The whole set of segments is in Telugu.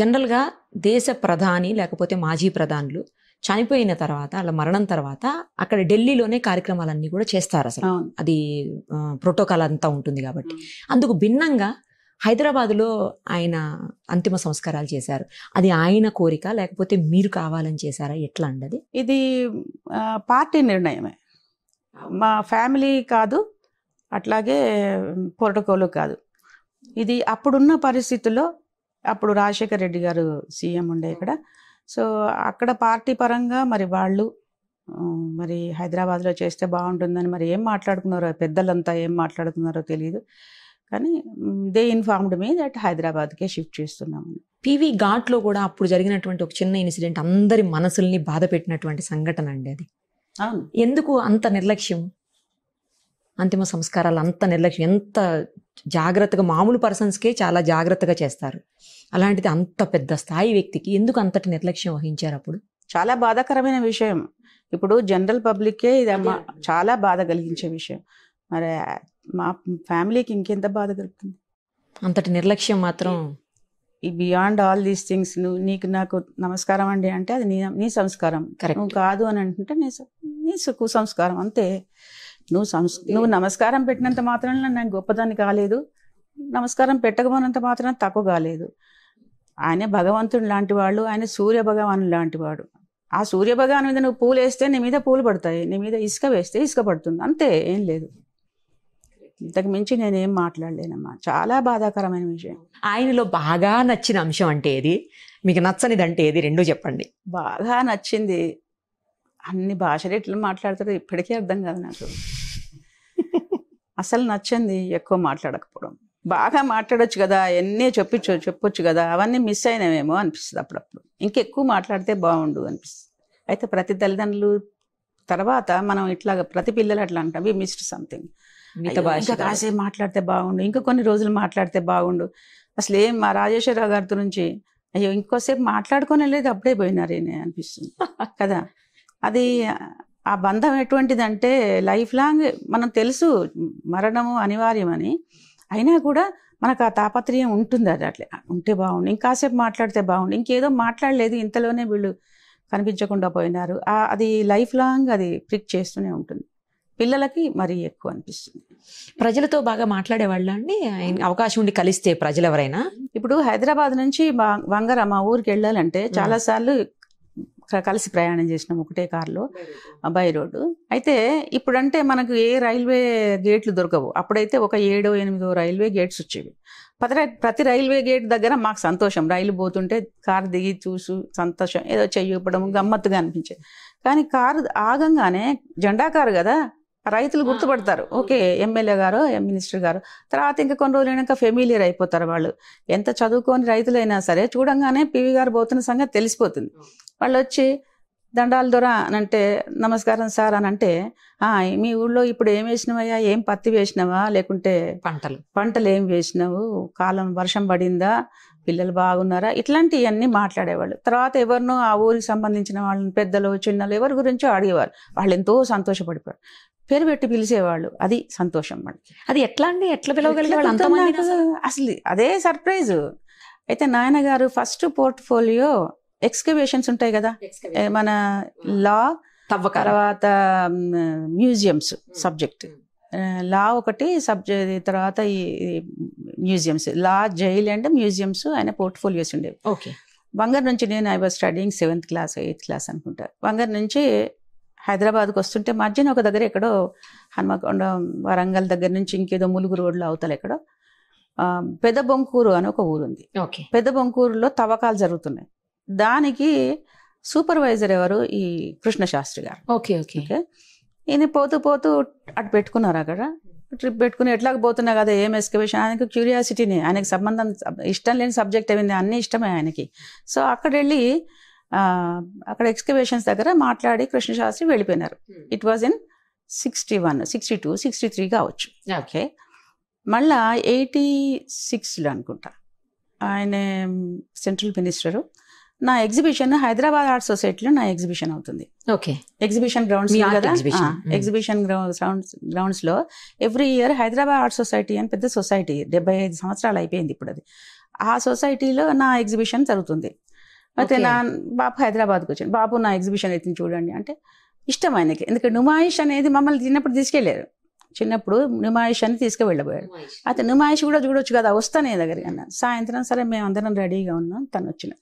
జనరల్గా దేశ ప్రధాని లేకపోతే మాజీ ప్రధానులు చనిపోయిన తర్వాత అలా మరణం తర్వాత అక్కడ ఢిల్లీలోనే కార్యక్రమాలన్నీ కూడా చేస్తారు అసలు అది ప్రోటోకాల్ అంతా ఉంటుంది కాబట్టి అందుకు భిన్నంగా హైదరాబాద్లో ఆయన అంతిమ సంస్కారాలు చేశారు అది ఆయన కోరిక లేకపోతే మీరు కావాలని చేశారా ఎట్లా అండి ఇది పార్టీ నిర్ణయమే మా ఫ్యామిలీ కాదు అట్లాగే ప్రోటోకాల్ కాదు ఇది అప్పుడున్న పరిస్థితుల్లో అప్పుడు రాజశేఖర్ రెడ్డి గారు సీఎం ఉండే ఇక్కడ సో అక్కడ పార్టీ పరంగా మరి వాళ్ళు మరి హైదరాబాద్లో చేస్తే బాగుంటుందని మరి ఏం మాట్లాడుకున్నారో పెద్దలంతా ఏం మాట్లాడుకున్నారో తెలియదు కానీ దే ఇన్ఫార్మ్డ్ మీ దట్ హైదరాబాద్కే షిఫ్ట్ చేస్తున్నాము పీవీ ఘాట్లో కూడా అప్పుడు జరిగినటువంటి ఒక చిన్న ఇన్సిడెంట్ అందరి మనసుల్ని బాధ పెట్టినటువంటి సంఘటన అండి అది ఎందుకు అంత నిర్లక్ష్యం అంతిమ సంస్కారాలు అంత నిర్లక్ష్యం ఎంత జాగ్రత్తగా మామూలు పర్సన్స్కే చాలా జాగ్రత్తగా చేస్తారు అలాంటిది అంత పెద్ద స్థాయి వ్యక్తికి ఎందుకు అంతటి నిర్లక్ష్యం వహించారు అప్పుడు చాలా బాధాకరమైన విషయం ఇప్పుడు జనరల్ పబ్లిక్కే ఇది చాలా బాధ కలిగించే విషయం మరి మా ఫ్యామిలీకి ఇంకెంత బాధ కలుగుతుంది అంతటి నిర్లక్ష్యం మాత్రం ఈ బియాండ్ ఆల్ దీస్ థింగ్స్ నువ్వు నీకు నాకు నమస్కారం అండి అంటే అది నీ నీ సంస్కారం నువ్వు కాదు అని అంటుంటే నీ నీ కుసంస్కారం అంతే నువ్వు సంస్ నువ్వు నమస్కారం పెట్టినంత మాత్రం నేను గొప్పదాన్ని కాలేదు నమస్కారం పెట్టకపోనంత మాత్రం తక్కువ కాలేదు ఆయన భగవంతుడు లాంటి వాళ్ళు ఆయన సూర్య భగవాను లాంటి వాడు ఆ సూర్య భగవాన్ మీద నువ్వు పూలు వేస్తే నీ మీద పూలు పడతాయి నీ మీద ఇసుక వేస్తే ఇసుక పడుతుంది అంతే ఏం లేదు ఇంతకు మించి నేనేం మాట్లాడలేనమ్మా చాలా బాధాకరమైన విషయం ఆయనలో బాగా నచ్చిన అంశం అంటే ఏది మీకు నచ్చనిది అంటే ఏది రెండూ చెప్పండి బాగా నచ్చింది అన్ని భాషలు ఎట్లా మాట్లాడతారో ఇప్పటికీ అర్థం కాదు నాకు అసలు నచ్చింది ఎక్కువ మాట్లాడకపోవడం బాగా మాట్లాడొచ్చు కదా ఎన్నీ చెప్పించు చెప్పొచ్చు కదా అవన్నీ మిస్ అయినవేమో అనిపిస్తుంది అప్పుడప్పుడు ఇంకెక్కువ మాట్లాడితే బాగుండు అనిపిస్తుంది అయితే ప్రతి తల్లిదండ్రులు తర్వాత మనం ఇట్లా ప్రతి పిల్లలు అట్లా అంటాం వి మిస్డ్ సంథింగ్ ఇంకా కాసేపు మాట్లాడితే బాగుండు ఇంకా కొన్ని రోజులు మాట్లాడితే బాగుండు అసలు ఏం మా రాజేశ్వరరావు గారితో నుంచి అయ్యో ఇంకోసేపు మాట్లాడుకోనే లేదు అప్పుడే పోయినారే అనిపిస్తుంది కదా అది ఆ బంధం ఎటువంటిదంటే లైఫ్ లాంగ్ మనం తెలుసు మరణము అనివార్యమని అయినా కూడా మనకు ఆ తాపత్రయం ఉంటుంది అది అట్లా ఉంటే బాగుండు ఇంకాసేపు మాట్లాడితే బాగుండు ఇంకేదో మాట్లాడలేదు ఇంతలోనే వీళ్ళు కనిపించకుండా పోయినారు అది లైఫ్ లాంగ్ అది ప్రిక్ చేస్తూనే ఉంటుంది పిల్లలకి మరీ ఎక్కువ అనిపిస్తుంది ప్రజలతో బాగా మాట్లాడేవాళ్ళ అండి అవకాశం ఉండి కలిస్తే ప్రజలు ఎవరైనా ఇప్పుడు హైదరాబాద్ నుంచి వంగరా మా ఊరికి వెళ్ళాలంటే చాలాసార్లు కలిసి ప్రయాణం చేసినాం ఒకటే కారులో బై రోడ్డు అయితే ఇప్పుడంటే మనకు ఏ రైల్వే గేట్లు దొరకవు అప్పుడైతే ఒక ఏడో ఎనిమిదో రైల్వే గేట్స్ వచ్చేవి ప్రతి ప్రతి రైల్వే గేట్ దగ్గర మాకు సంతోషం రైలు పోతుంటే కారు దిగి చూసు సంతోషం ఏదో చెయ్యపడం గమ్మత్తుగా అనిపించేది కానీ కారు ఆగంగానే జెండా కారు కదా రైతులు గుర్తుపడతారు ఓకే ఎమ్మెల్యే గారు ఎం మినిస్టర్ గారు తర్వాత ఇంకా కొన్ని రోజులు అయినాక ఫెమిలియర్ అయిపోతారు వాళ్ళు ఎంత చదువుకొని రైతులైనా సరే చూడంగానే పివి గారు పోతున్న సంగతి తెలిసిపోతుంది వాళ్ళు వచ్చి దండాలు దొర అని అంటే నమస్కారం సార్ అని అంటే మీ ఊళ్ళో ఇప్పుడు ఏం వేసినవయ్యా ఏం పత్తి వేసినావా లేకుంటే పంటలు పంటలు ఏం వేసినావు కాలం వర్షం పడిందా పిల్లలు బాగున్నారా ఇట్లాంటివన్నీ మాట్లాడేవాళ్ళు తర్వాత ఎవరినో ఆ ఊరికి సంబంధించిన వాళ్ళని పెద్దలు చిన్నలు ఎవరి గురించో అడిగేవారు వాళ్ళు ఎంతో సంతోషపడిపోయారు పేరు పెట్టి పిలిచేవాళ్ళు అది సంతోషం మనకి అది ఎట్లా అండి ఎట్లా పిలవగలిగే అసలు అదే సర్ప్రైజ్ అయితే నాయనగారు ఫస్ట్ పోర్ట్ఫోలియో ఎక్స్కవేషన్స్ ఉంటాయి కదా మన లా తర్వాత మ్యూజియంస్ సబ్జెక్ట్ లా ఒకటి సబ్జెక్ట్ తర్వాత ఈ మ్యూజియంస్ లా జైల్ అండ్ మ్యూజియంస్ ఆయన పోర్ట్ఫోలియోస్ ఉండేవి ఓకే బంగారు నుంచి నేను I was studying seventh class eighth class అనుకుంటా బంగారు నుంచి హైదరాబాద్కి వస్తుంటే మధ్యన ఒక దగ్గర ఎక్కడో హనుమకొండ వరంగల్ దగ్గర నుంచి ఇంకేదో ములుగు రోడ్లో అవతల ఎక్కడో పెద్ద బొంకూరు అని ఒక ఊరుంది పెద్ద బొంకూరులో తవ్వకాలు జరుగుతున్నాయి దానికి సూపర్వైజర్ ఎవరు ఈ కృష్ణశాస్త్రి గారు ఓకే ఓకే ఓకే ఈయన పోతూ పోతూ అటు పెట్టుకున్నారు అక్కడ ట్రిప్ పెట్టుకుని ఎట్లాగ పోతున్నా కదా ఏం ఎస్కవేషన్ ఆయనకు క్యూరియాసిటీని ఆయనకి సంబంధం ఇష్టం లేని సబ్జెక్ట్ అయింది అన్ని ఇష్టమే ఆయనకి సో అక్కడ వెళ్ళి అక్కడ ఎక్స్కవేషన్స్ దగ్గర మాట్లాడి కృష్ణశాస్త్రి వెళ్ళిపోయినారు it was in sixty one sixty two sixty three కావచ్చు ఓకే మళ్ళా ఎయిటీ సిక్స్లో అనుకుంటా ఆయన సెంట్రల్ మినిస్టరు నా ఎగ్జిబిషన్ హైదరాబాద్ ఆర్ట్ సొసైటీలో నా ఎగ్జిబిషన్ అవుతుంది okay exhibition grounds exhibition grounds grounds లో every year Hyderabad art society అని పెద్ద సొసైటీ డెబ్బై ఐదు సంవత్సరాలు అయిపోయింది ఇప్పుడు అది ఆ సొసైటీలో నా ఎగ్జిబిషన్ జరుగుతుంది అయితే నా బాబు హైదరాబాద్కి వచ్చాను బాబు నా ఎగ్జిబిషన్ అయితే చూడండి అంటే ఇష్టం ఆయనకి ఎందుకంటే నుమాయిష్ అనేది మమ్మల్ని చిన్నప్పుడు తీసుకెళ్లారు చిన్నప్పుడు నుమాయిష్ అని తీసుకువెళ్ళబోయాడు అయితే నుమాయిష్ కూడా చూడొచ్చు కదా వస్తానే దగ్గరికి అన్నాను సాయంత్రం సరే మేము అందరం రెడీగా ఉన్నాం తను వచ్చిన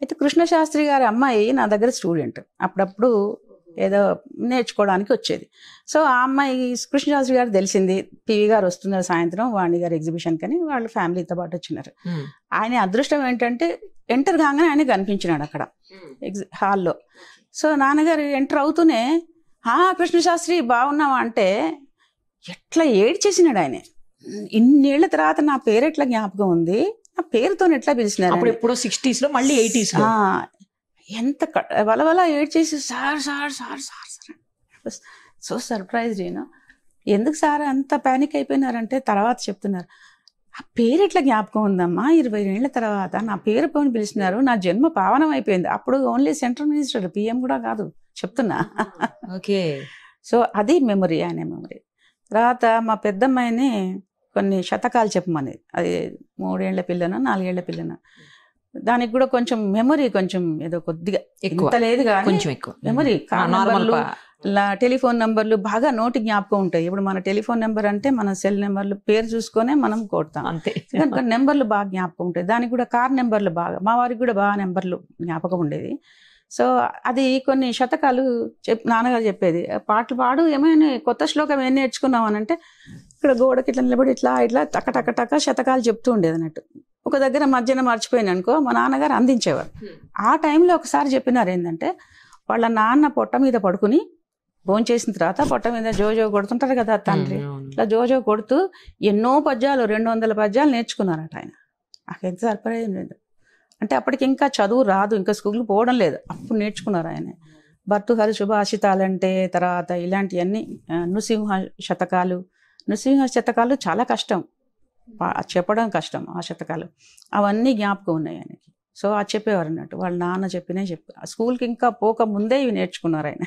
అయితే కృష్ణశాస్త్రి గారి అమ్మాయి నా దగ్గర స్టూడెంట్ అప్పుడప్పుడు ఏదో నేర్చుకోవడానికి వచ్చేది సో ఆ అమ్మాయి కృష్ణశాస్త్రి గారు తెలిసింది పివి గారు వస్తున్నారు సాయంత్రం వాణి గారు ఎగ్జిబిషన్ కని వాళ్ళ ఫ్యామిలీతో పాటు వచ్చినారు ఆయన అదృష్టం ఏంటంటే ఎంటర్ కాగానే ఆయన కనిపించినాడు అక్కడ ఎగ్జి హాల్లో సో నాన్నగారు ఎంటర్ అవుతూనే ఆ కృష్ణశాస్త్రి బాగున్నావా అంటే ఎట్లా ఏడ్చేసినాడు ఆయన ఇన్నేళ్ల తర్వాత నా పేరు ఎట్లా జ్ఞాపకం ఉంది నా పేరుతో ఎట్లా పిలిచినారు అప్పుడు ఎప్పుడో సిక్స్టీస్ లో మళ్ళీ ఎయిటీస్ ఎంత వల వల ఏడ్ చేసి sir sir sir sir sir so surprise నేను ఎందుకు సార్ అంత పానిక్ అయిపోయినారంటే తర్వాత చెప్తున్నారు ఆ పేరు ఎట్లా జ్ఞాపకం ఉందమ్మా ఇరవై ఏళ్ళ తర్వాత నా పేరు పోని పిలిచినారు నా జన్మ పావనం అయిపోయింది అప్పుడు ఓన్లీ సెంట్రల్ మినిస్టర్ పిఎం కూడా కాదు చెప్తున్నా ఓకే సో అది మెమొరీ ఆయన మెమొరీ తర్వాత మా పెద్దమ్మాయిని కొన్ని శతకాలు చెప్పమనేది అది మూడేళ్ల పిల్లన నాలుగేళ్ల పిల్లన దానికి కూడా కొంచెం మెమరీ కొంచెం ఏదో కొద్దిగా ఎక్కువ లేదు కొంచెం ఎక్కువ మెమరీ నార్మల్ టెలిఫోన్ నెంబర్లు బాగా నోటి జ్ఞాపకం ఉంటాయి ఇప్పుడు మన టెలిఫోన్ నెంబర్ అంటే మన సెల్ నెంబర్లు పేరు చూసుకొనే మనం కొడతాం అంతే నెంబర్లు బాగా జ్ఞాపకం ఉంటాయి దానికి కూడా కార్ నెంబర్లు బాగా మా వారికి కూడా బాగా నెంబర్లు జ్ఞాపకం ఉండేది సో అది కొన్ని శతకాలు చెప్ నాన్నగారు చెప్పేది పాటలు పాడు ఏమైనా కొత్త శ్లోకం ఏం నేర్చుకున్నావు అని అంటే ఇక్కడ గోడకి ఇట్లా నిలబడి ఇట్లా ఇట్లా టక టక టక శతకాలు చెప్తూ ఉండేది అన్నట్టు ఒక దగ్గర మధ్యన మర్చిపోయాను అనుకో మా నాన్నగారు అందించేవారు ఆ టైంలో ఒకసారి చెప్పినారు ఏంటంటే వాళ్ళ నాన్న పొట్ట మీద పడుకుని భోంచేసిన తర్వాత పొట్ట మీద జోజో కొడుతుంటారు కదా తండ్రి ఇట్లా జోజో కొడుతూ ఎన్నో పద్యాలు రెండు వందల పద్యాలు నేర్చుకున్నారట ఆయన నాకు ఎంత సర్ప్రైజ్ లేదు అంటే అప్పటికి ఇంకా చదువు రాదు ఇంకా స్కూల్కి పోవడం లేదు అప్పుడు నేర్చుకున్నారు ఆయన భర్తుహరి శుభాషితాలంటే తర్వాత ఇలాంటివన్నీ నృసింహ శతకాలు నృసింహ శతకాలు చాలా కష్టం చెప్పడం కష్టం ఆ శతకాలు అవన్నీ జ్ఞాపకం ఉన్నాయి ఆయనకి సో ఆ చెప్పేవారు అన్నట్టు వాళ్ళ నాన్న చెప్పినే చెప్పి స్కూల్కి ఇంకా పోక ముందే ఇవి నేర్చుకున్నారు ఆయన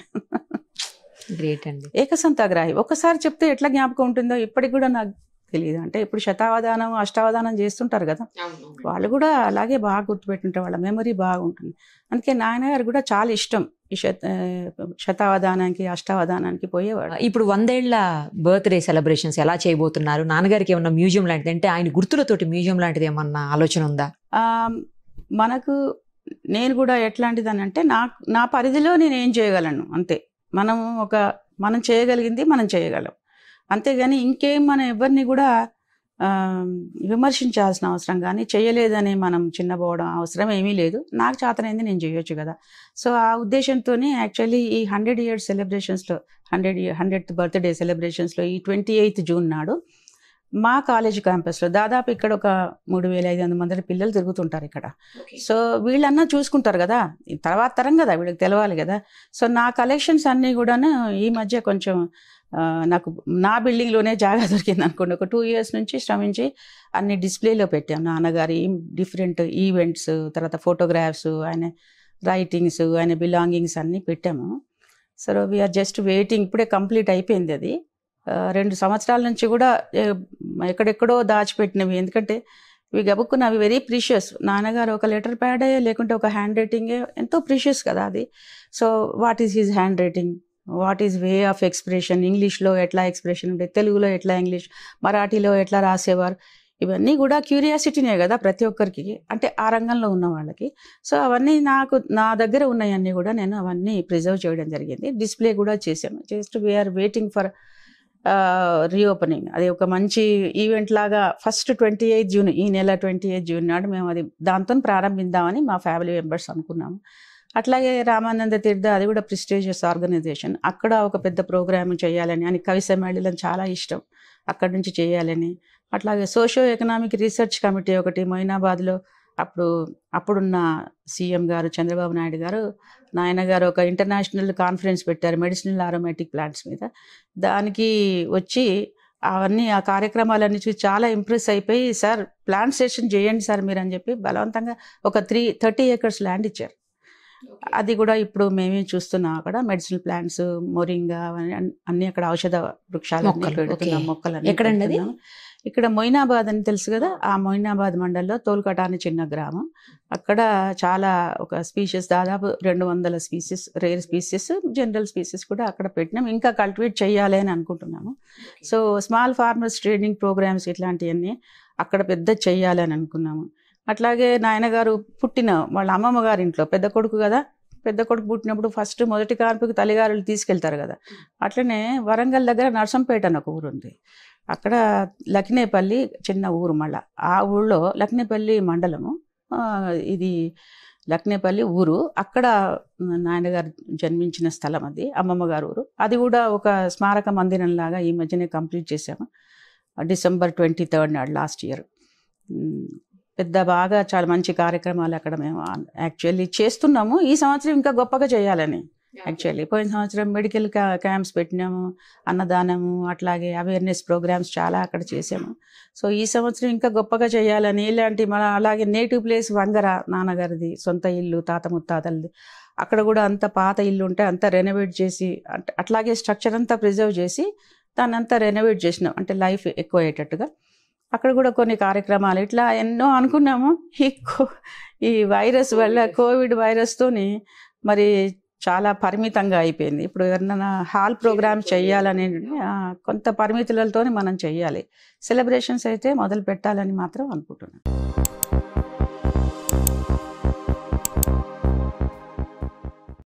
గ్రేట్ అండి ఏకసంతాగ్రాహి ఒకసారి చెప్తే ఎట్లా జ్ఞాపకం ఉంటుందో ఇప్పటికి కూడా నాకు తెలియదు అంటే ఇప్పుడు శతావధానం అష్టావధానం చేస్తుంటారు కదా వాళ్ళు కూడా అలాగే బాగా గుర్తుపెట్టుంటారు వాళ్ళ మెమరీ బాగుంటుంది అందుకే నాయనగారు కూడా చాలా ఇష్టం ఈ శత శతావధానానికి అష్టావధానానికి పోయేవాడు ఇప్పుడు వందేళ్ల బర్త్డే సెలబ్రేషన్స్ ఎలా చేయబోతున్నారు నాన్నగారికి ఏమన్నా మ్యూజియం లాంటిది అంటే ఆయన గుర్తులతోటి మ్యూజియం లాంటిది ఏమన్నా ఆలోచన ఉందా మనకు నేను కూడా ఎట్లాంటిదని అంటే నా నా పరిధిలో నేను ఏం చేయగలను అంతే మనం ఒక మనం చేయగలిగింది మనం చేయగలం అంతేగాని ఇంకేం మనం ఎవరిని కూడా విమర్శించాల్సిన అవసరం కానీ చేయలేదని మనం చిన్నపోవడం అవసరం ఏమీ లేదు నాకు చేతనైంది నేను చేయొచ్చు కదా సో ఆ ఉద్దేశంతోనే యాక్చువల్లీ ఈ హండ్రెడ్ ఇయర్ సెలబ్రేషన్స్లో హండ్రెడ్ ఇయర్ హండ్రెడ్ బర్త్డే సెలబ్రేషన్స్లో ఈ ట్వంటీ ఎయిత్ జూన్ నాడు మా కాలేజ్ క్యాంపస్లో దాదాపు ఇక్కడ ఒక మూడు వేల ఐదు వందల మంది పిల్లలు తిరుగుతుంటారు ఇక్కడ సో వీళ్ళన్నా చూసుకుంటారు కదా తర్వాత తరం కదా వీళ్ళకి తెలవాలి కదా సో నా కలెక్షన్స్ అన్నీ కూడాను ఈ మధ్య కొంచెం నాకు నా బిల్డింగ్లోనే జాగా దొరికింది అనుకోండి ఒక టూ ఇయర్స్ నుంచి శ్రమించి అన్ని డిస్ప్లేలో పెట్టాం నాన్నగారి డిఫరెంట్ ఈవెంట్స్ తర్వాత ఫోటోగ్రాఫ్స్ ఆయన రైటింగ్స్ ఆయన బిలాంగింగ్స్ అన్నీ పెట్టాము సో వీఆర్ జస్ట్ వెయిటింగ్ ఇప్పుడే కంప్లీట్ అయిపోయింది అది రెండు సంవత్సరాల నుంచి కూడా ఎక్కడెక్కడో దాచిపెట్టినవి ఎందుకంటే ఇవి గబుక్కున్న అవి వెరీ ప్రీషియస్ నాన్నగారు ఒక లెటర్ ప్యాడే లేకుంటే ఒక హ్యాండ్ రైటింగే ఎంతో ప్రీషియస్ కదా అది so what is his hand writing what is way of expression ఇంగ్లీష్లో ఎట్లా ఎక్స్ప్రెషన్ ఉండే తెలుగులో ఎట్లా ఇంగ్లీష్ మరాఠీలో ఎట్లా రాసేవారు ఇవన్నీ కూడా క్యూరియాసిటీనే కదా ప్రతి ఒక్కరికి అంటే ఆ రంగంలో ఉన్న వాళ్ళకి సో అవన్నీ నాకు నా దగ్గర ఉన్నాయన్నీ కూడా నేను అవన్నీ ప్రిజర్వ్ చేయడం జరిగింది డిస్ప్లే కూడా చేశాను just we are waiting for reopening అది ఒక మంచి ఈవెంట్ లాగా ఫస్ట్ ట్వంటీ ఎయిత్ జూన్ ఈ నెల ట్వంటీ ఎయిత్ జూన్ నాడు మేము అది దాంతో ప్రారంభిద్దామని మా ఫ్యామిలీ మెంబర్స్ అనుకున్నాము అట్లాగే రామానంద తీర్థ అది కూడా ప్రిస్టీజియస్ ఆర్గనైజేషన్ అక్కడ ఒక పెద్ద ప్రోగ్రామ్ చేయాలని అని కవి సమ్మేళనం చాలా ఇష్టం అక్కడి నుంచి చేయాలని అట్లాగే సోషో ఎకనామిక్ రీసెర్చ్ కమిటీ ఒకటి మొయినాబాద్లో అప్పుడు అప్పుడున్న సీఎం గారు చంద్రబాబు నాయుడు గారు నాయన గారు ఒక ఇంటర్నేషనల్ కాన్ఫరెన్స్ పెట్టారు మెడిసినల్ ఆరోమేటిక్ ప్లాంట్స్ మీద దానికి వచ్చి అవన్నీ ఆ కార్యక్రమాలన్నీ చూసి చాలా ఇంప్రెస్ అయిపోయి సార్ ప్లాంట్ సెషన్ చేయండి సార్ మీరు అని చెప్పి బలవంతంగా ఒక త్రీ థర్టీ ఏకర్స్ ల్యాండ్ ఇచ్చారు అది కూడా ఇప్పుడు మేమే చూస్తున్నాం అక్కడ మెడిసిన్ ప్లాంట్స్ మొరింగా అన్ని అక్కడ ఔషధ వృక్షాలు పెడుతున్నాం మొక్కలు ఇక్కడ మొయినాబాద్ అని తెలుసు కదా ఆ మొయినాబాద్ మండల్లో తోల్కటా అని చిన్న గ్రామం అక్కడ చాలా ఒక స్పీషీస్ దాదాపు రెండు వందల species rare species general species కూడా అక్కడ పెట్టినాం ఇంకా కల్టివేట్ చేయాలి అని అనుకుంటున్నాము so small farmers trading programmes ఇట్లాంటివన్నీ అక్కడ పెద్ద చేయాలని అనుకున్నాము అట్లాగే నాయనగారు పుట్టిన వాళ్ళ అమ్మమ్మ గారి ఇంట్లో పెద్ద కొడుకు కదా పెద్ద కొడుకు పుట్టినప్పుడు ఫస్ట్ మొదటి కార్పుకి తల్లిగారులు తీసుకెళ్తారు కదా అట్లనే వరంగల్ దగ్గర నర్సంపేట అని ఒక ఊరు ఉంది అక్కడ లక్నేపల్లి చిన్న ఊరు మళ్ళా ఆ ఊళ్ళో లక్నేపల్లి మండలము ఇది లక్నేపల్లి ఊరు అక్కడ నాయనగారు జన్మించిన స్థలం అది అమ్మమ్మ గారు ఊరు అది కూడా ఒక స్మారక మందిరం లాగా ఈ మధ్యనే కంప్లీట్ చేశాము డిసెంబర్ ట్వంటీ థర్డ్ నాడు లాస్ట్ ఇయర్ పెద్ద బాగా చాలా మంచి కార్యక్రమాలు అక్కడ మేము యాక్చువల్లీ చేస్తున్నాము ఈ సంవత్సరం ఇంకా గొప్పగా చేయాలని యాక్చువల్లీ పోయిన సంవత్సరం మెడికల్ క్యాంప్స్ పెట్టినాము అన్నదానము అట్లాగే అవేర్నెస్ ప్రోగ్రామ్స్ చాలా అక్కడ చేసాము సో ఈ సంవత్సరం ఇంకా గొప్పగా చేయాలని ఇలాంటి మన అలాగే నేటివ్ ప్లేస్ వంగర నాన్నగారిది సొంత ఇల్లు తాత ముత్తాతలది అక్కడ కూడా అంత పాత ఇల్లు ఉంటే అంత రెనోవేట్ చేసి అట్లాగే స్ట్రక్చర్ అంతా ప్రిజర్వ్ చేసి దాన్ని అంతా రెనోవేట్ చేసినాం అంటే లైఫ్ ఎక్కువ అయ్యేటట్టుగా అక్కడ కూడా కొన్ని కార్యక్రమాలు ఇట్లా ఎన్నో అనుకున్నాము ఈ ఈ వైరస్ వల్ల కోవిడ్ వైరస్తోని మరి చాలా పరిమితంగా అయిపోయింది ఇప్పుడు ఎవరైనా హాల్ ప్రోగ్రామ్ చేయాలని కొంత పరిమితులతోనే మనం చేయాలి సెలబ్రేషన్స్ అయితే మొదలు పెట్టాలని మాత్రం అనుకుంటున్నాను